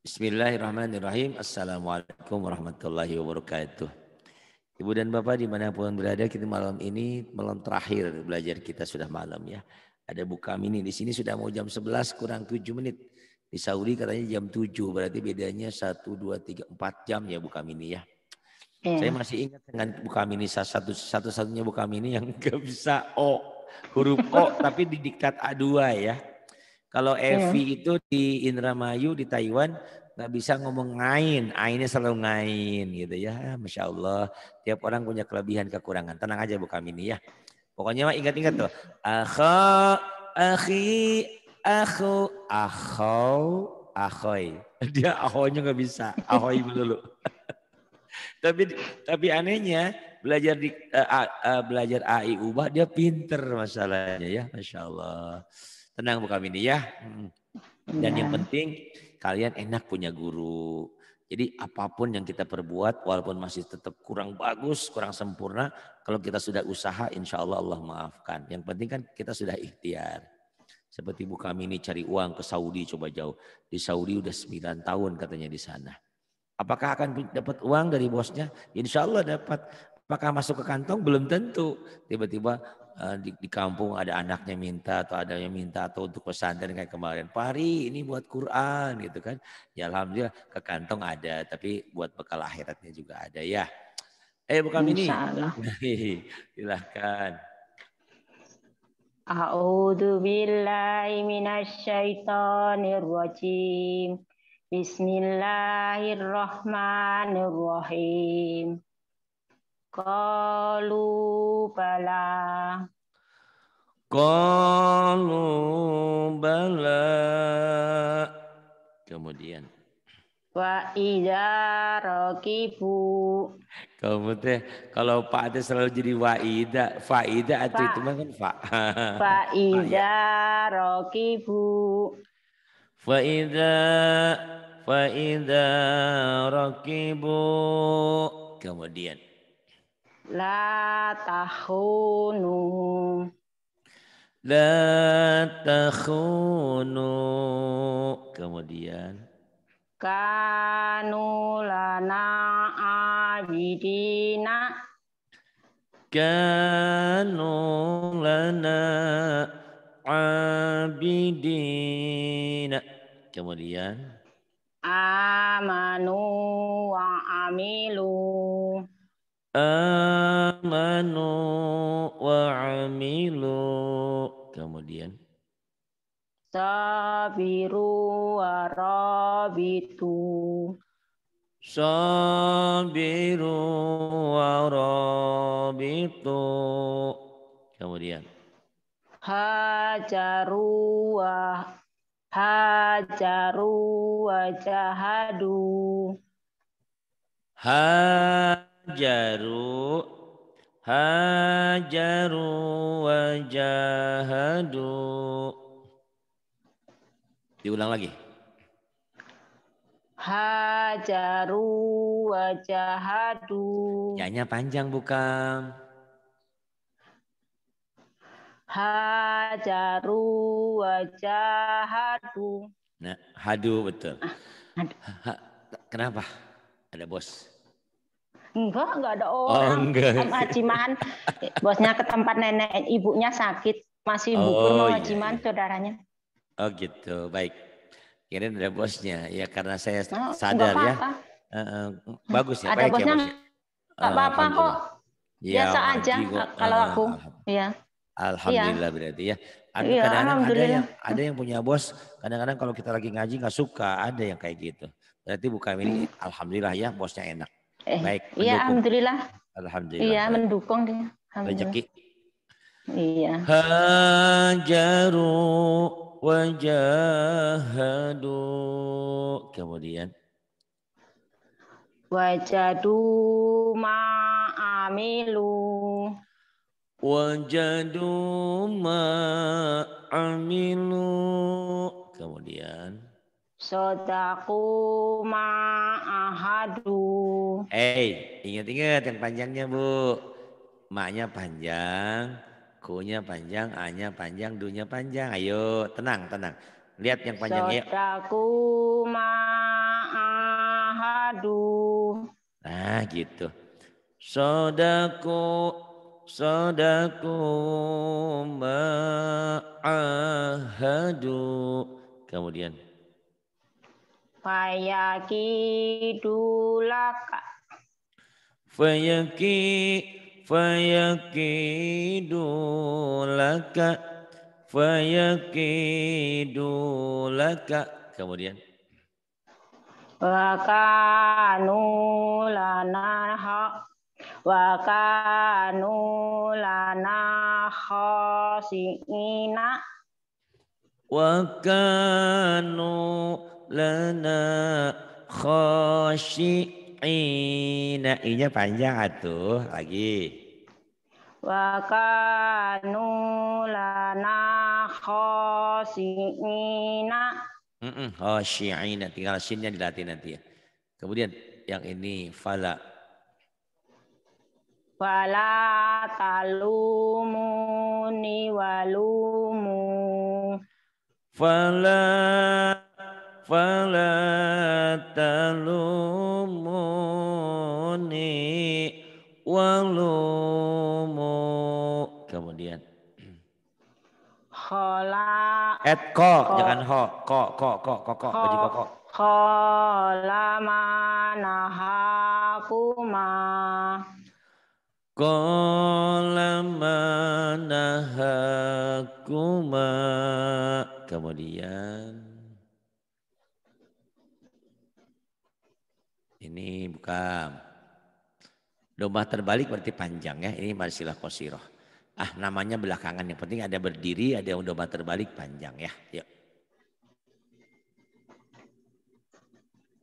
Bismillahirrahmanirrahim. Assalamualaikum warahmatullahi wabarakatuh. Ibu dan Bapak dimanapun berada kita malam ini malam terakhir belajar kita sudah malam ya. Ada buka mini di sini sudah mau jam 11 kurang 7 menit. Di Saudi katanya jam 7 berarti bedanya 1, 2, 3, 4 jam ya buka mini ya. Yeah. Saya masih ingat dengan buka mini satu satu-satunya buka mini yang gak bisa O huruf O tapi didiktat A2 ya. Kalau iya. Evi yeah. itu di Indramayu di Taiwan nggak bisa ngomong ngain, ainnya selalu ngain gitu ya. Ah, masya Allah, tiap orang punya kelebihan kekurangan. Tenang aja Bu ini ya. Pokoknya mah ingat-ingat tuh. Aku, akhi, aku, akhau, ahoy. Dia ahoynya nggak bisa, ahoy dulu. tapi tapi anehnya belajar di uh, uh, belajar AI ubah dia pinter masalahnya ya, masya Allah. Tenang bukam ini ya. Hmm. Dan yang iya. penting kalian enak punya guru. Jadi apapun yang kita perbuat walaupun masih tetap kurang bagus, kurang sempurna. Kalau kita sudah usaha insya Allah Allah maafkan. Yang penting kan kita sudah ikhtiar. Seperti Bu ini cari uang ke Saudi coba jauh. Di Saudi udah 9 tahun katanya di sana. Apakah akan dapat uang dari bosnya? Insya Allah dapat. Apakah masuk ke kantong? Belum tentu. Tiba-tiba eh, di, di kampung ada anaknya minta atau ada yang minta atau untuk pesantren kayak kemarin. Pari ini buat Quran gitu kan. Ya alhamdulillah ke kantong ada tapi buat bekal akhiratnya juga ada ya. Eh bukan ini. Silahkan. A'udzu billahi minasyaitonir rajim. Bismillahirrahmanirrahim. Kalu bala. kalu bala. Kemudian. Wa ida rokibu. Kamu teh kalau pak teh selalu jadi faida, faida atau itu mah kan fa. Faida ah, iya. rokibu. Faida faida rokibu. Kemudian. La tahunu. La tahunu. Kemudian. Kanulana abidina. Kanulana abidina. Kemudian. Amanu wa amilu amanu wa amilu kemudian sabiru wa rabitu sabiru wa rabitu kemudian hajaru wa hajaru wa jahadu ha hajaru hajaru wajahadu diulang lagi hajaru wajahadu nyanya panjang bukan hajaru wajahadu nah hadu betul ah, ha, kenapa ada bos Enggak, enggak ada oh, orang. Oh, enggak. Om Hajiman, bosnya ke tempat nenek ibunya sakit, masih bubur oh, mau iya. Hajiman iya. saudaranya. Oh gitu, baik. Ini ada bosnya, ya karena saya oh, sadar apa ya. bagus ya, ada baik ya, bosnya, ya. Enggak eh, apa-apa kok. Ya, Biasa aja kalau uh, aku. ya Alhamdulillah ya. berarti ya. Ada ya, kadang-kadang ada yang ada yang punya bos, kadang-kadang kalau kita lagi ngaji nggak suka, ada yang kayak gitu. Berarti bukan ini, hmm. alhamdulillah ya bosnya enak. Eh, Baik. Iya, alhamdulillah. Alhamdulillah. Iya, mendukung dia. Rezeki. Iya. Hajaru wajahadu. Kemudian wajadu ma'amilu wajadu ma'amilu kemudian sodaku ma'ahadu. Hei, ingat-ingat yang panjangnya Bu. Maknya panjang, kunya panjang, a-nya panjang, dunya panjang. Ayo, tenang, tenang. Lihat yang panjang ya. Sodaku ma'ahadu. Nah, gitu. Sodaku Sodaku ma'ahadu. Kemudian Fayakidulaka. Fayaki fayakidulaka fayakidulaka kemudian wakanu lana ha wakanu lana singina, wakanu lana khashi'ina. Inya panjang atuh lagi. Wa kanu lana khashi'ina. Mm -mm. Tinggal sinnya dilatih nanti ya. Kemudian yang ini fala. Fala talumuni walumu. Fala فلا تلوموني walumu kemudian khola et ko, jangan ho ko ko ko ko ko baju ko ko khola manahakuma Kola manahakuma kemudian Ini buka Domba terbalik berarti panjang ya. Ini marsilah kosiroh. Ah namanya belakangan yang penting ada berdiri, ada yang domba terbalik panjang ya. Yuk.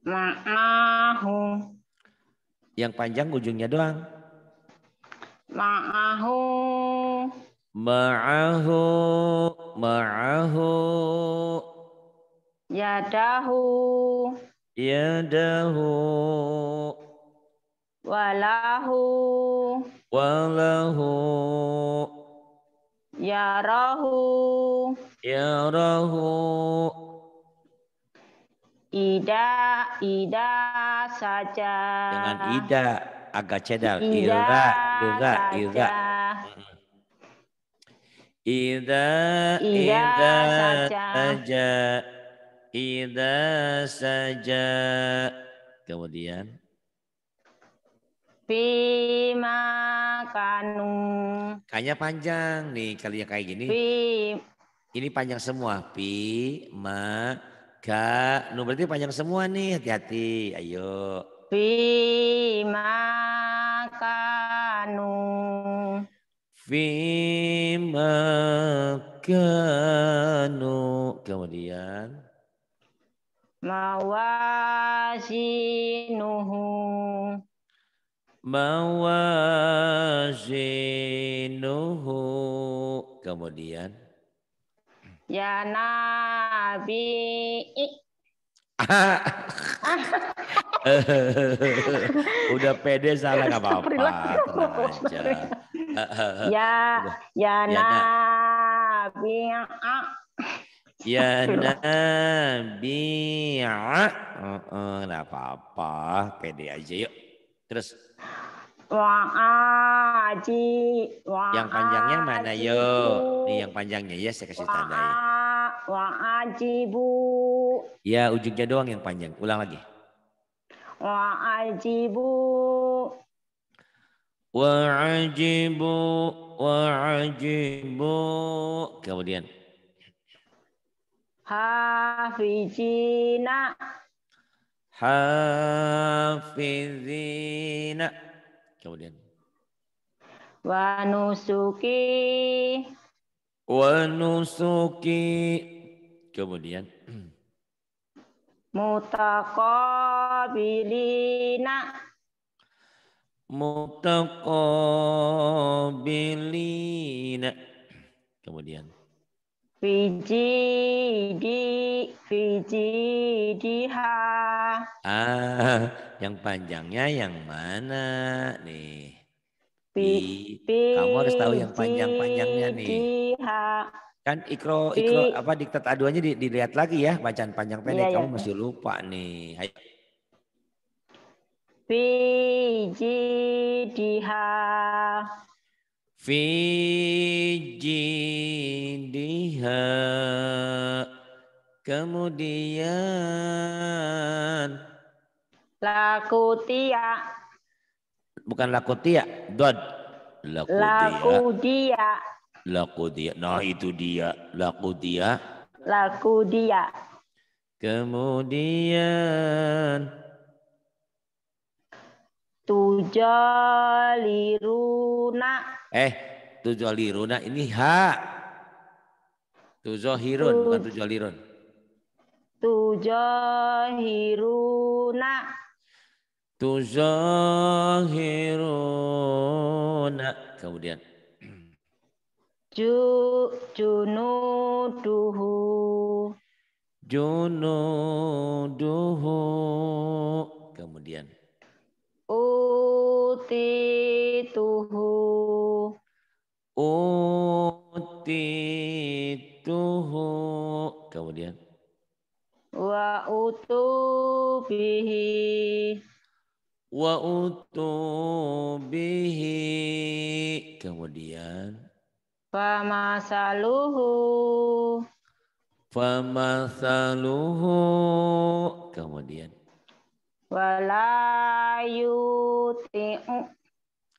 Ma'ahu. Yang panjang ujungnya doang. Ma'ahu. Ma'ahu. Ma'ahu. Yadahu. Ya yadahu walahu walahu Ya yarahu ida ida saja dengan ida agak cedal ida ida ida ida ida saja. Ida saja. Kemudian. Bima kanu. Kayaknya panjang nih kali yang kayak gini. Bim. Ini panjang semua. Bima ma, ka, nu. Berarti panjang semua nih. Hati-hati. Ayo. Bima kanu. Bima kanu. Kemudian mawazinuhu mawazinuhu kemudian ya nabi udah pede salah nggak apa-apa ya, ya ya nabi ya, ah. Ya Nabi. Uh, uh, apa-apa, pede aja yuk. Terus. Wa'aji. Wa yang panjangnya mana yuk? Ini yang panjangnya ya saya kasih tanda ya. bu. Ya ujungnya doang yang panjang. Ulang lagi. bu. Wa'ajibu. Wa'ajibu. Wa'ajibu. Kemudian hafizina hafizina kemudian Wanusuki, Wanusuki, kemudian Mutakobilina, Mutakobilina, kemudian Fiji di Fiji diha. Ah, yang panjangnya yang mana nih? Bi, kamu harus tahu yang panjang-panjangnya nih. Diha. Kan ikro ikro apa diktat aduannya di, dilihat lagi ya bacaan panjang pendek iya, iya kamu iya. masih lupa nih. Hai. Fiji diha. Fiji kemudian lakutia bukan lakutia dod lakutia lakutia nah itu dia lakutia lakutia kemudian tujaliruna eh tujaliruna ini hak. Tuzohirun tu, bukan tujolirun. Tuzohiruna. Tuzohiruna. Kemudian. Ju, junuduhu. Junuduhu. Kemudian. Utituhu. Utituhu kemudian wa utu bihi wa utu bihi kemudian famasaluhu famasaluhu kemudian wala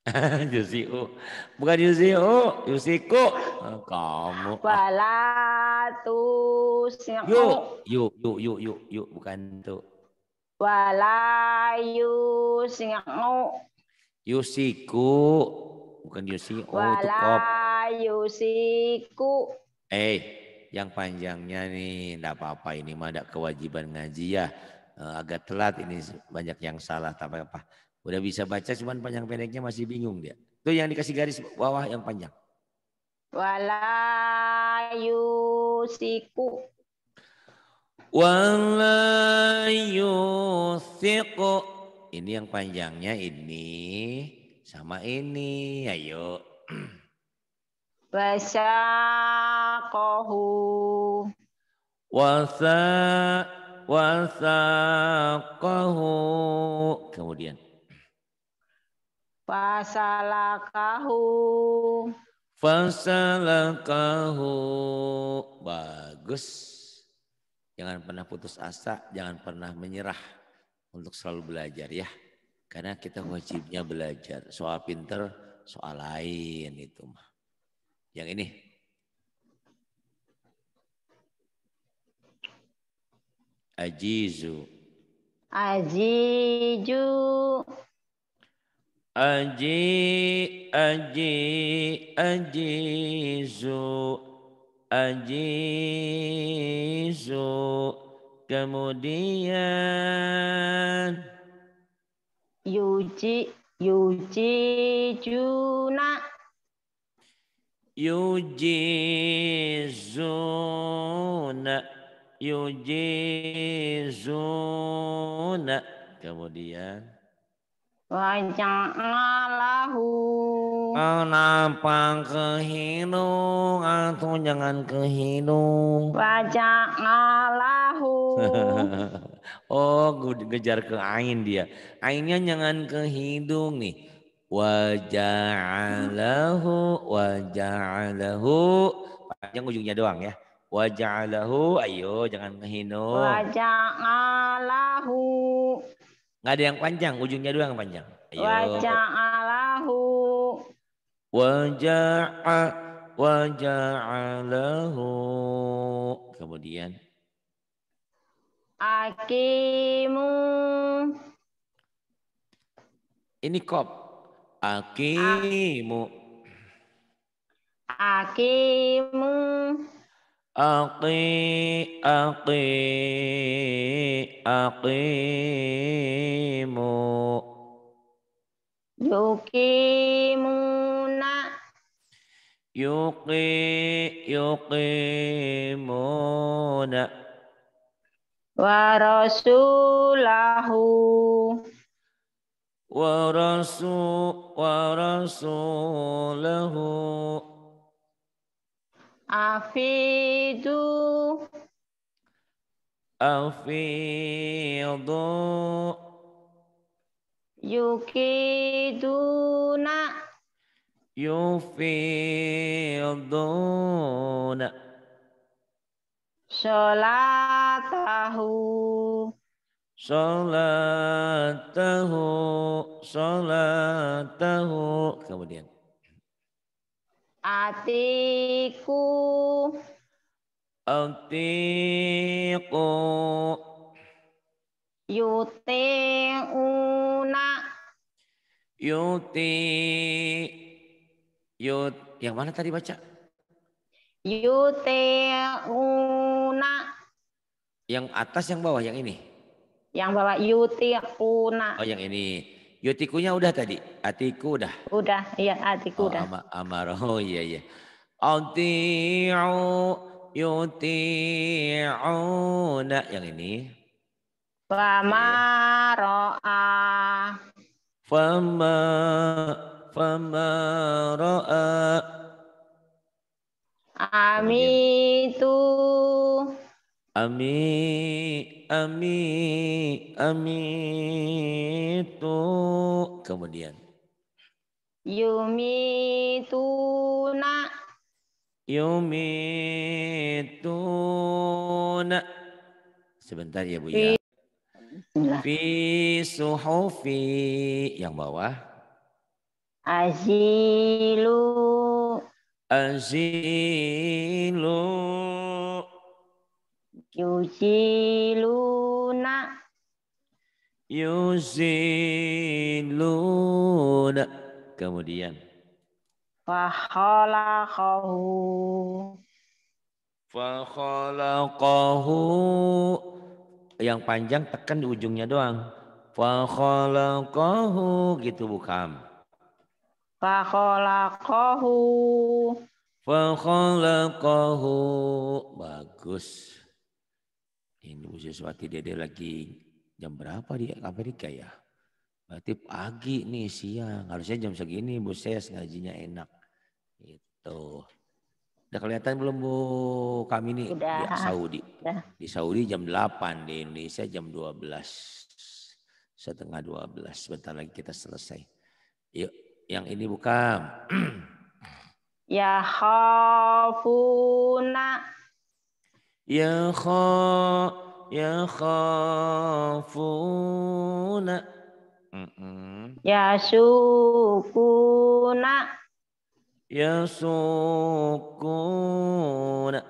Yusiku. Bukan Yusiku, Yusiku. Oh, kamu. Walatus. Yuk, anu. yuk, yuk, yuk, yuk, yuk. Bukan itu. Walayus. Yusiku. Bukan Yusiu. Oh, Walayusiku. Eh, yang panjangnya nih. Tidak apa-apa ini mah ada kewajiban ngaji ya. Eh, agak telat ini banyak yang salah. Tak apa-apa. Udah bisa baca cuman panjang pendeknya masih bingung dia. Itu yang dikasih garis bawah yang panjang. Wala yusiku. Wala yusiku. Ini yang panjangnya ini sama ini. Ayo. Wasakohu. Wasa wasakohu. Kemudian Fasalakahu. Fasalakahu. Bagus. Jangan pernah putus asa, jangan pernah menyerah untuk selalu belajar ya. Karena kita wajibnya belajar. Soal pinter, soal lain itu mah. Yang ini. Ajizu. Ajizu. Aji, aji, aji zu Kemudian. Yuji, yuji juna. Yujizuna, yujizuna. Kemudian. Wajahalahu, Kenapa kehidung atau jangan kehidung? Wajahalahu. Oh gue gejar ke ain dia. Ainnya jangan kehidung nih. Wajahalahu, wajahalahu. Panjang ujungnya doang ya. Wajahalahu, Ayo jangan kehidung. Wajahalahu. Enggak ada yang panjang, ujungnya doang panjang. Waja'alahu. Waja'a waja'alahu. Kemudian Akimu. Ini kop. Akimu. Akimu. Akrismu, akrismu, akrismu, akrismu, akrismu, akrismu, akrismu, akrismu, akrismu, akrismu, akrismu, akrismu, akrismu, akrismu, akrismu, akrismu, akrismu, Afidu. Afidu. Yukiduna. Yufiduna. Sholatahu. Sholatahu. Sholatahu. Kemudian. Atiku. Atiku. una. Yuti. Yut. Yang mana tadi baca? una. Yang atas, yang bawah, yang ini? Yang bawah una. Oh, yang ini. Yotikunya udah tadi? Atiku udah? Udah, iya atiku oh, udah. Ama, amar, oh iya iya. Ati'u nak Yang ini. Fama iya, iya. ro'a. Fama, fama ro'a. Amitu. Ami, ami, ami itu. Kemudian. Yumi tuna. Yumi tuna. Sebentar ya Bu ya. Fi suhufi. Yang bawah. Azilu. Azilu. Yuziluna. Yuziluna. Kemudian. Fahalakahu. Fakhalaqahu yang panjang tekan di ujungnya doang. Fakhalaqahu gitu bukan. Fakhalaqahu. Fakhalaqahu. Bagus. Ini Bu Siswati Dede lagi jam berapa di Amerika ya? Berarti pagi nih siang. Harusnya jam segini Bu Ses ngajinya enak. itu Udah kelihatan belum Bu kami nih di Saudi. Udah. Di Saudi jam 8, di Indonesia jam 12. Setengah 12. Sebentar lagi kita selesai. Yuk, yang ini Kam ya khafuna. Ya khafuna yakhafuna mm -mm. yasukuna yasukuna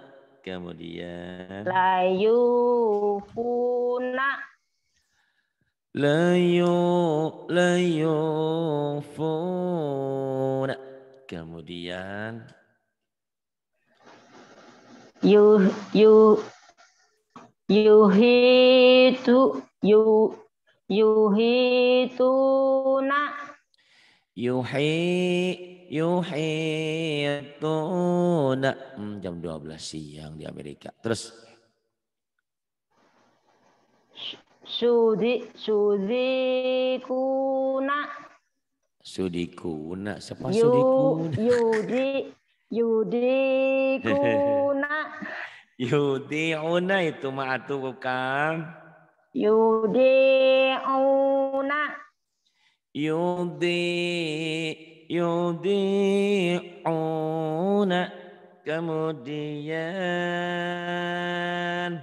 kemudian layufuna layu layufuna kemudian Yu, Yu. Yuhitu yu yuhituna yuhi yuhituna hmm, jam 12 siang di Amerika. Terus Sudi sudikuna sudikuna siapa yu, sudikuna Yudi Yudikuna Yudi'una itu atu bukan? Yudi'una. Yudi yudi'una. Kemudian.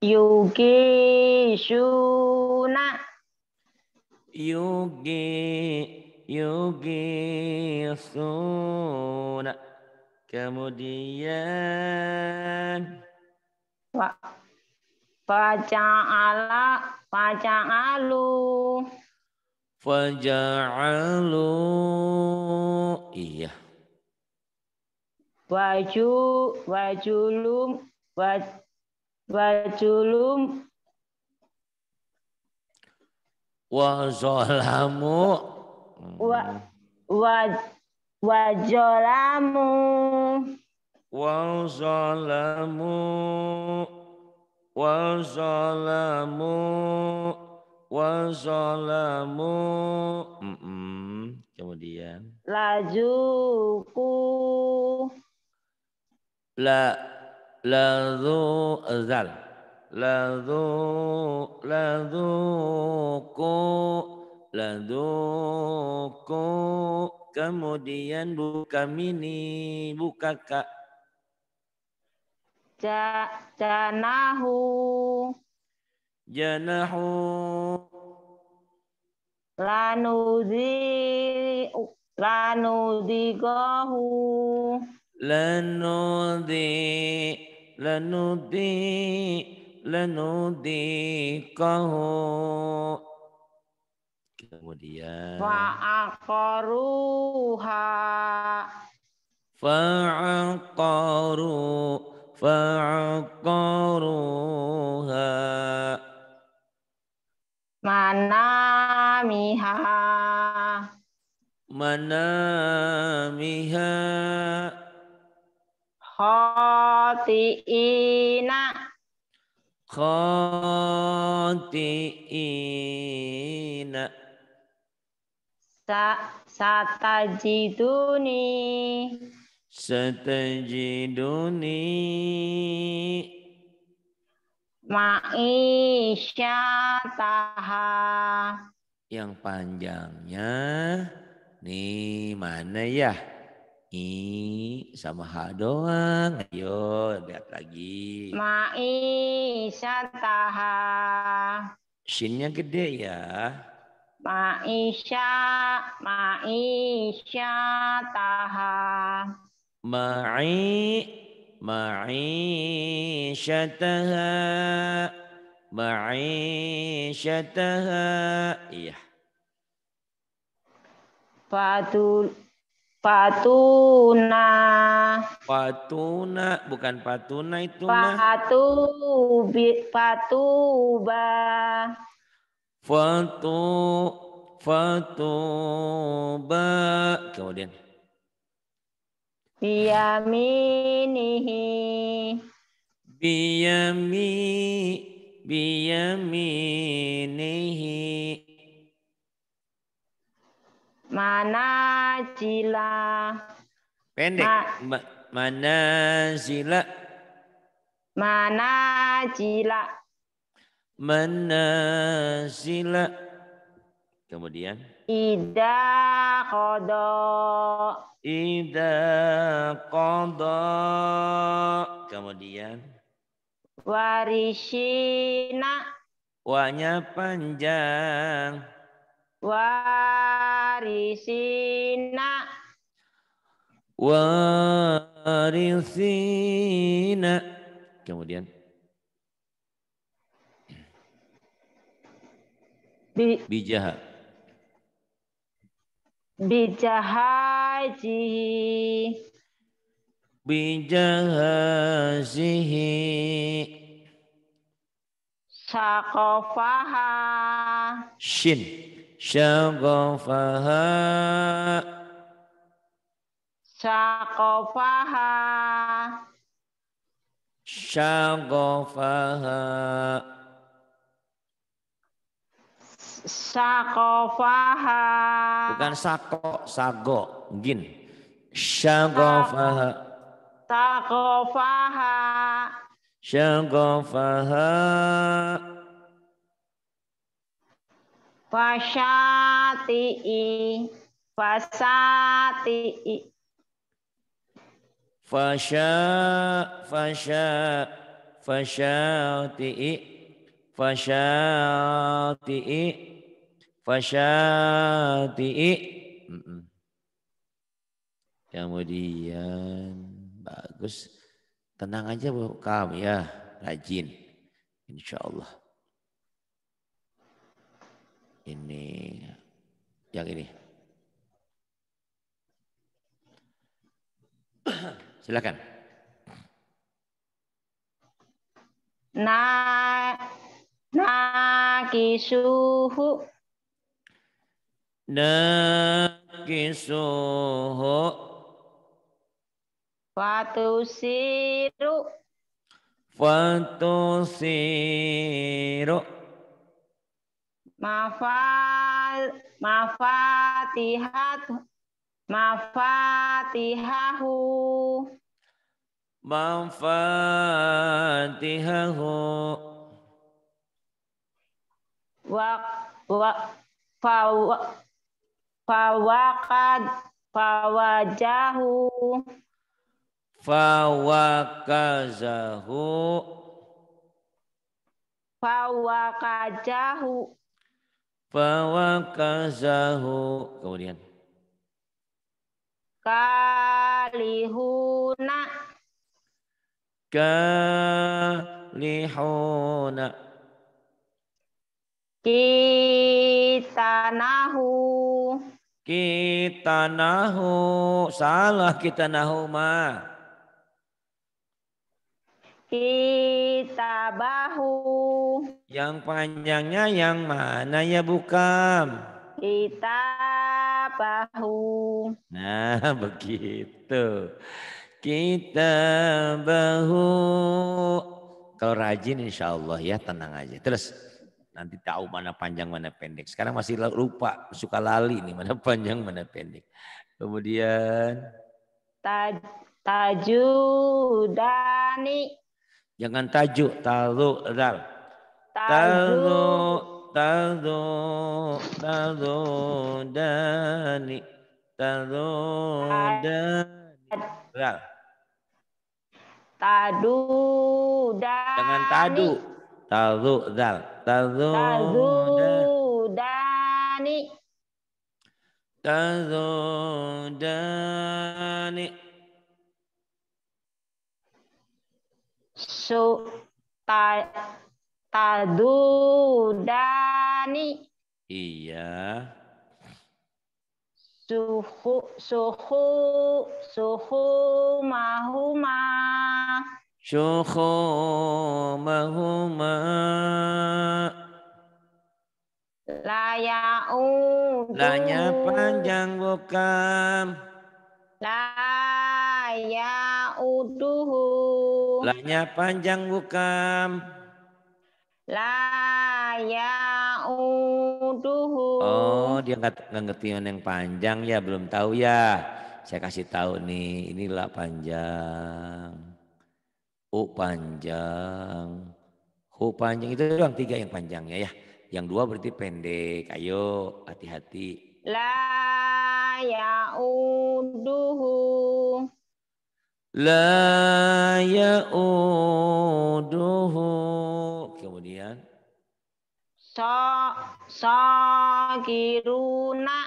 Yugi shuna Yugi Yugi Suna. Kemudian wajah faja'ala faja'alu faja'alu iya waju wajulum wajulum wa wa wa wajolamu وظلموا وظلموا وظلموا kemudian lazuku la lazu zal lazu lazuku lazuku Kemudian buka mini, buka kak. Ja, janahu. Janahu. Lanuzi, lanuzigahu. Lanudi, lanudi, lanudikahu. Kemudian. Fa'aqaruha. Fa'aqaru. Fa'aqaruha. Manamiha. Manamiha. Khati'ina khati'ina Sa satajiduni. Satajiduni. Ma'isyataha. Yang panjangnya nih mana ya? I sama H doang. Ayo lihat lagi. Ma'isyataha. Shinnya gede ya. Maisha, maisha, taha. Ma'i, Ma'isha taha. Iya. Fatu, Patuna. Patuna, bukan patuna itu. Patu, bi, patuba. Fatu Fatu, Ba, kemudian biyaminihi biyami biyaminihi jila, pendek Ma, mana jila manazila. Kemudian ida qada ida qada kemudian warisina wanya panjang warisina warisina kemudian Bi bijaha. ji. Bijaha Bijahazihi. Sakofaha. Shin. Sakofaha. Sakofaha. Sakofaha. Sakofaha. Bukan sako, sago, gin. Syagofaha. Takofaha. i Fasha, fasha, fasha, ti'i, fasha, ti'i wasyati'i kemudian bagus tenang aja Bu kamu ya rajin insya Allah ini yang ini silakan nah nah kisuhu nakisuhu Fatusiru Fatusiru Mafal Mafatihat Mafatihahu Mafatihahu Wa Wa Fa Fawakad fawajahu fawakazahu fawakazahu fawakazahu kemudian kalihuna kalihuna kitanahu kita nahu. Salah kita nahu ma. Kita bahu. Yang panjangnya yang mana ya bukam? Kita bahu. Nah begitu. Kita bahu. Kalau rajin insya Allah ya tenang aja. Terus. Nanti tahu mana panjang, mana pendek. Sekarang masih lupa, suka lali nih, mana panjang, mana pendek. Kemudian. Taj, tajudani. Jangan taju talu, dal. Talu, talu, talu, dani. Talu, dani. Dal. Tadu, dani. Jangan tadu, dani. Tazudani. dani. Su ta dani. Iya. Suhu suhu suhu mahuma. شخومهما Layau. Lanya panjang bukan. Layauduhu. Lanya panjang bukan. Layauduhu. Oh, dia nggak ngerti yang panjang ya, belum tahu ya. Saya kasih tahu nih, inilah panjang. Hu panjang. Hu panjang itu doang tiga yang panjangnya ya. Yang dua berarti pendek. Ayo hati-hati. La ya'uduhu. La ya'uduhu. Kemudian. So, giruna,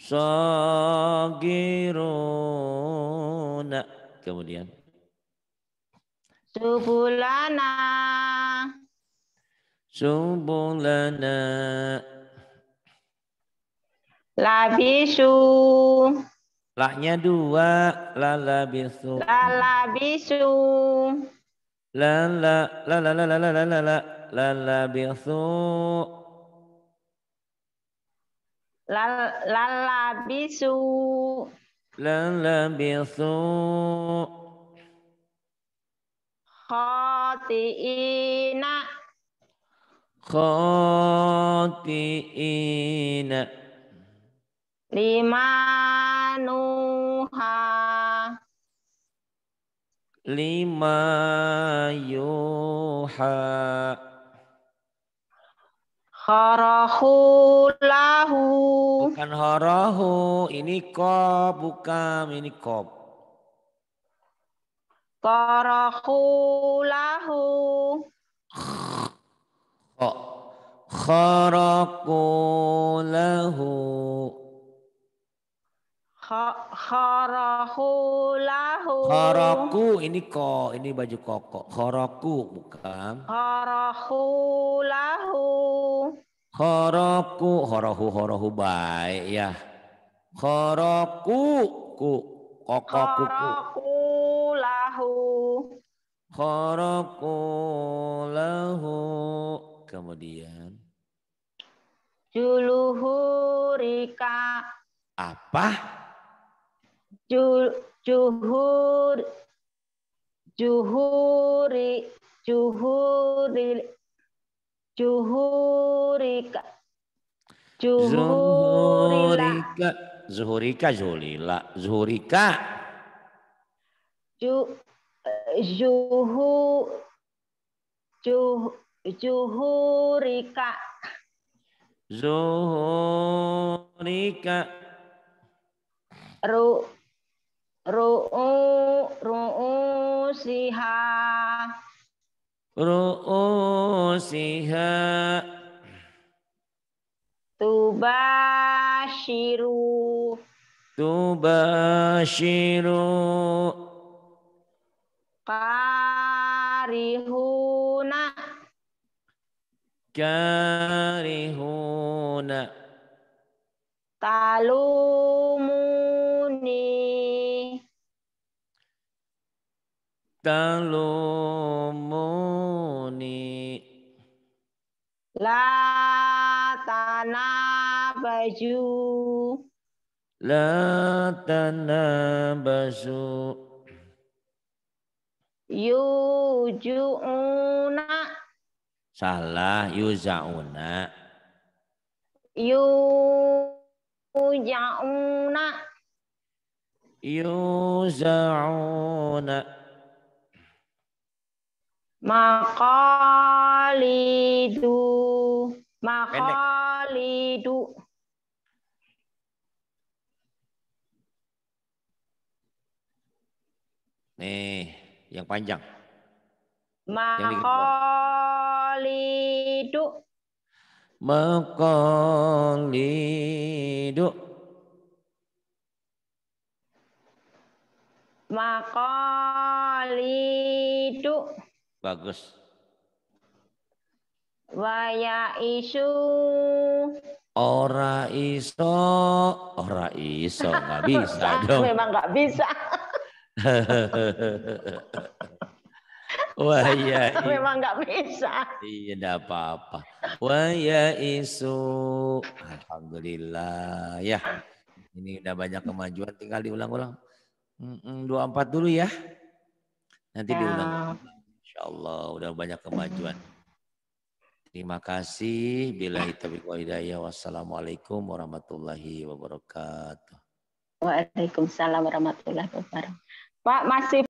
So, sagiruna. Kemudian. Subulana. Subulana. Labisu. Lahnya dua. Lalabisu. Lalabisu. Lala, lala, la la bisu. lalabisu. Lalabisu. Lalabisu khati'ina khati'ina limanuha lima yuha Horohu lahu. Bukan horohu, ini kop, bukan ini kop. Korokulahu. lahu. Korokulahu. lahu. Kharahu lahu. ini kok? ini baju koko. Koroku bukan. Korokulahu. lahu. Kharaku, kharahu baik ya. Koroku ku koko Korokulahu kemudian juluhurika apa Ju, juhur juhuri juhuri juhurika juhurika zuhurika zuhurika zuhurika Ju, juhu juh juhurika zuhurika ru ru'u tuba ru'usiha tubashiru tubashiru Karihuna. Karihuna. Talumuni. Talumuni. tana baju. tana baju. Yujuuna. Salah, yuzauna. Yujauna. Yuzauna. Makalidu. Makalidu. Nih yang panjang. Makolidu. Makolidu. Makolidu. Bagus. Waya isu. Ora iso, ora iso, nggak bisa dong. Memang nggak bisa. Wah ya. Memang nggak bisa. Iya, enggak apa-apa. Wah ya isu. Alhamdulillah ya. Ini udah banyak kemajuan. Tinggal diulang-ulang. Dua empat dulu ya. Nanti ya. diulang. Insya Allah udah banyak kemajuan. Terima kasih. Bila hitabik wa hidayah. Wassalamualaikum warahmatullahi wabarakatuh. Waalaikumsalam warahmatullahi wabarakatuh. my masih